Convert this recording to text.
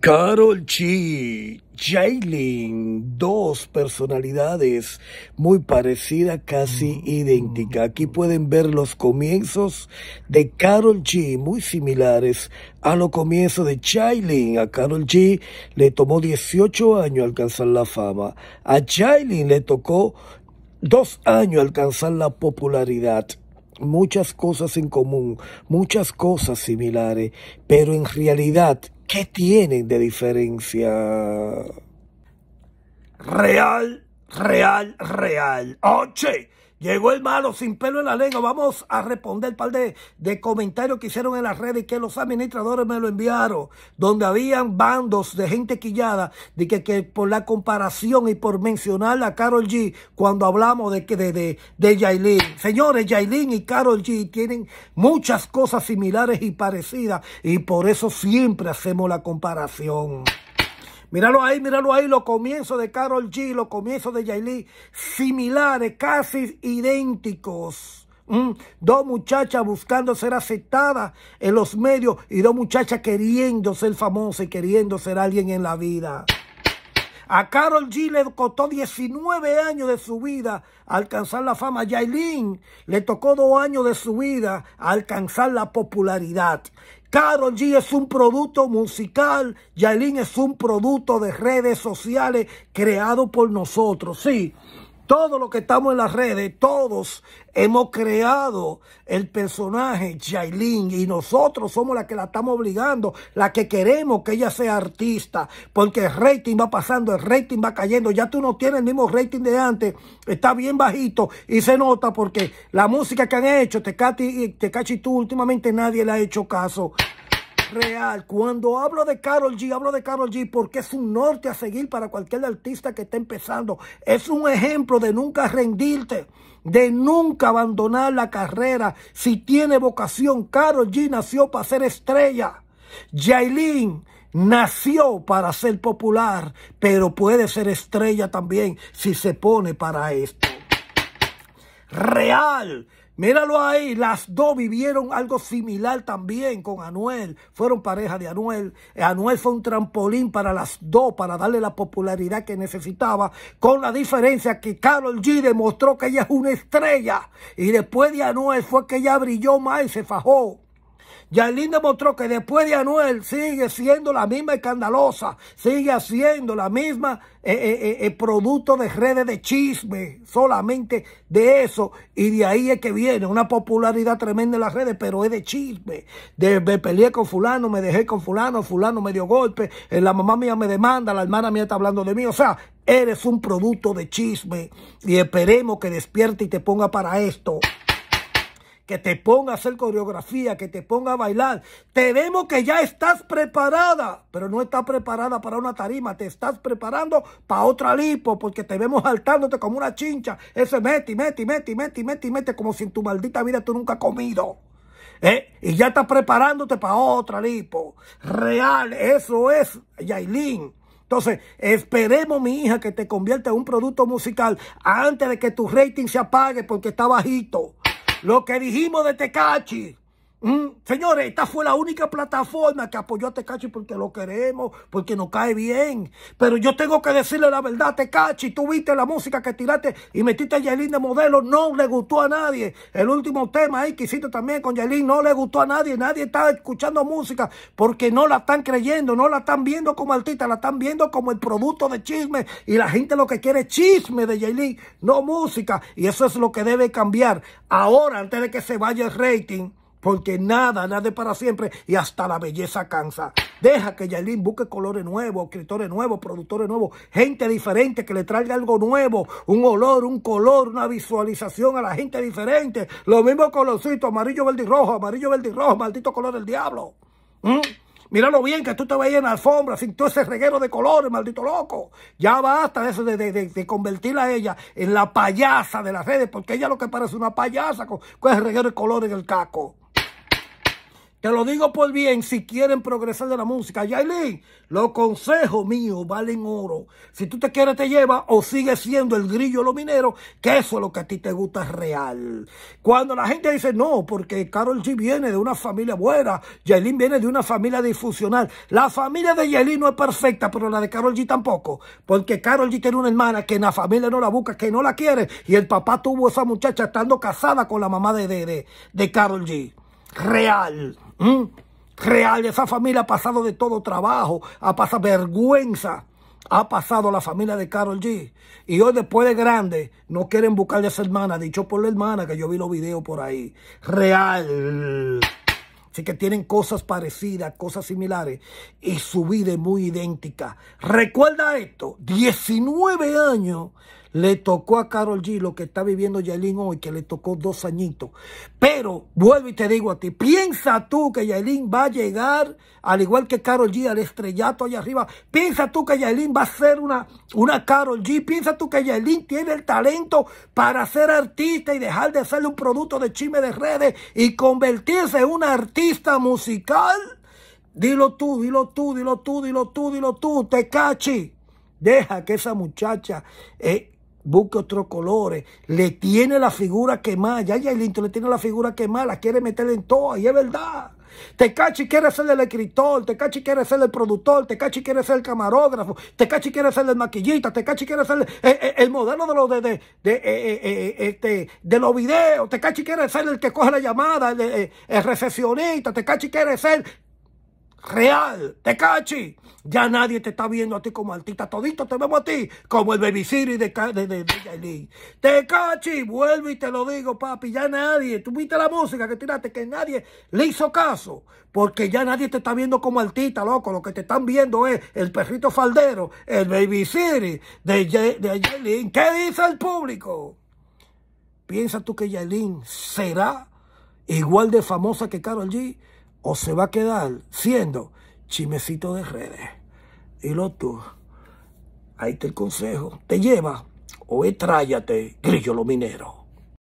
Carol G, Jailin, dos personalidades muy parecidas, casi mm. idénticas. Aquí pueden ver los comienzos de Carol G, muy similares a los comienzos de Jailin. A Carol G le tomó 18 años alcanzar la fama. A Jailin le tocó dos años alcanzar la popularidad muchas cosas en común, muchas cosas similares, pero en realidad ¿Qué tienen de diferencia? Real, real, real. ¡Oche! Oh, Llegó el malo sin pelo en la lengua. Vamos a responder un par de, comentarios que hicieron en las redes y que los administradores me lo enviaron, donde habían bandos de gente quillada de que, por la comparación y por mencionar a Carol G cuando hablamos de que de, de, de Yailin. Señores, Yailin y Carol G tienen muchas cosas similares y parecidas y por eso siempre hacemos la comparación. Míralo ahí, míralo ahí, los comienzos de Carol G, los comienzos de Yailin, similares, casi idénticos. Mm, dos muchachas buscando ser aceptadas en los medios y dos muchachas queriendo ser famosas y queriendo ser alguien en la vida. A Carol G le costó 19 años de su vida alcanzar la fama. A le tocó dos años de su vida alcanzar la popularidad. Carol G es un producto musical, Yailin es un producto de redes sociales creado por nosotros, sí. Todos los que estamos en las redes, todos hemos creado el personaje Jailin y nosotros somos la que la estamos obligando, la que queremos que ella sea artista, porque el rating va pasando, el rating va cayendo, ya tú no tienes el mismo rating de antes, está bien bajito y se nota porque la música que han hecho, Tecati, Tecachi y tú últimamente nadie le ha hecho caso real. Cuando hablo de Carol G, hablo de Carol G porque es un norte a seguir para cualquier artista que esté empezando. Es un ejemplo de nunca rendirte, de nunca abandonar la carrera. Si tiene vocación, Carol G nació para ser estrella. Jailin nació para ser popular, pero puede ser estrella también si se pone para esto. Real Míralo ahí, las dos vivieron algo similar también con Anuel. Fueron pareja de Anuel. Anuel fue un trampolín para las dos, para darle la popularidad que necesitaba, con la diferencia que Carol G demostró que ella es una estrella. Y después de Anuel fue que ella brilló más y se fajó. Yailin demostró que después de Anuel sigue siendo la misma escandalosa, sigue siendo la misma eh, eh, eh, producto de redes de chisme, solamente de eso. Y de ahí es que viene una popularidad tremenda en las redes, pero es de chisme. De, me peleé con fulano, me dejé con fulano, fulano me dio golpe, la mamá mía me demanda, la hermana mía está hablando de mí. O sea, eres un producto de chisme y esperemos que despierte y te ponga para esto que te ponga a hacer coreografía, que te ponga a bailar. Te vemos que ya estás preparada, pero no estás preparada para una tarima, te estás preparando para otra lipo, porque te vemos saltándote como una chincha. Ese mete, mete, mete, mete, mete, mete, como si en tu maldita vida tú nunca has comido. ¿Eh? Y ya estás preparándote para otra lipo. Real, eso es, Yailin. Entonces, esperemos, mi hija, que te convierta en un producto musical antes de que tu rating se apague porque está bajito. Lo que dijimos de Tecachi. Mm, señores, esta fue la única plataforma que apoyó a Tecachi porque lo queremos, porque nos cae bien. Pero yo tengo que decirle la verdad, Tecachi, tú viste la música que tiraste y metiste a Yailin de modelo, no le gustó a nadie. El último tema ahí que hiciste también con Yailin no le gustó a nadie, nadie está escuchando música porque no la están creyendo, no la están viendo como artista, la están viendo como el producto de chisme y la gente lo que quiere es chisme de Yailin, no música. Y eso es lo que debe cambiar ahora, antes de que se vaya el rating porque nada, nada es para siempre y hasta la belleza cansa. Deja que Yailin busque colores nuevos, escritores nuevos, productores nuevos, gente diferente que le traiga algo nuevo, un olor, un color, una visualización a la gente diferente. Lo mismo colorcito, amarillo, verde y rojo, amarillo, verde y rojo, maldito color del diablo. Míralo ¿Mm? bien que tú te veías en la alfombra sin todo ese reguero de colores, maldito loco. Ya basta de eso, de, convertirla a ella en la payasa de las redes, porque ella lo que parece una payasa con, ese reguero de colores en el caco. Te lo digo por bien si quieren progresar de la música. Yailin, los consejos míos valen oro. Si tú te quieres, te lleva o sigue siendo el grillo lo minero, que eso es lo que a ti te gusta real. Cuando la gente dice no, porque Carol G viene de una familia buena, Yailin viene de una familia difusional. La familia de Yailin no es perfecta, pero la de Carol G tampoco. Porque Carol G tiene una hermana que en la familia no la busca, que no la quiere. Y el papá tuvo esa muchacha estando casada con la mamá de, de, de, de Carol G. Real. ¿Mm? Real, esa familia ha pasado de todo trabajo, ha pasado vergüenza, ha pasado la familia de Carol G. Y hoy después de grande no quieren buscarle a esa hermana, dicho por la hermana que yo vi los videos por ahí. Real. Así que tienen cosas parecidas, cosas similares y su vida es muy idéntica. Recuerda esto, 19 años le tocó a Carol G lo que está viviendo Yaelin hoy, que le tocó dos añitos. Pero vuelvo y te digo a ti, piensa tú que Yailin va a llegar, al igual que Carol G, al estrellato allá arriba. Piensa tú que Yailin va a ser una, una Carol G. Piensa tú que Yailin tiene el talento para ser artista y dejar de ser un producto de chisme de redes y convertirse en una artista musical. Dilo tú, dilo tú, dilo tú, dilo tú, dilo tú, te cachi. Deja que esa muchacha eh, busque otros colores, le tiene la figura que más. ya ya, Yailito le tiene la figura más. la quiere meter en todo. y es verdad. te Tecachi quiere ser el escritor, te Tecachi quiere ser el productor, te Tecachi quiere ser el camarógrafo, te Tecachi quiere ser el maquillista, te Tecachi quiere ser el, eh, eh, modelo de los de, de, de, eh, este, de los videos, Tecachi quiere ser el que coge la llamada, el, recepcionista te Tecachi quiere ser real, cachi Ya nadie te está viendo a ti como artista. Todito te vemos a ti como el baby Siri de, de, de, de vuelvo y te lo digo, papi. Ya nadie. Tú viste la música que tiraste que nadie le hizo caso. Porque ya nadie te está viendo como artista, loco. Lo que te están viendo es el perrito faldero, el baby Siri de, ¿Qué dice el público? ¿Piensas tú que Yaelin será igual de famosa que Carol G? o se va a quedar siendo chimecito de redes. Y lo tú. Ahí te el consejo. Te lleva o estrállate, grillo lo minero.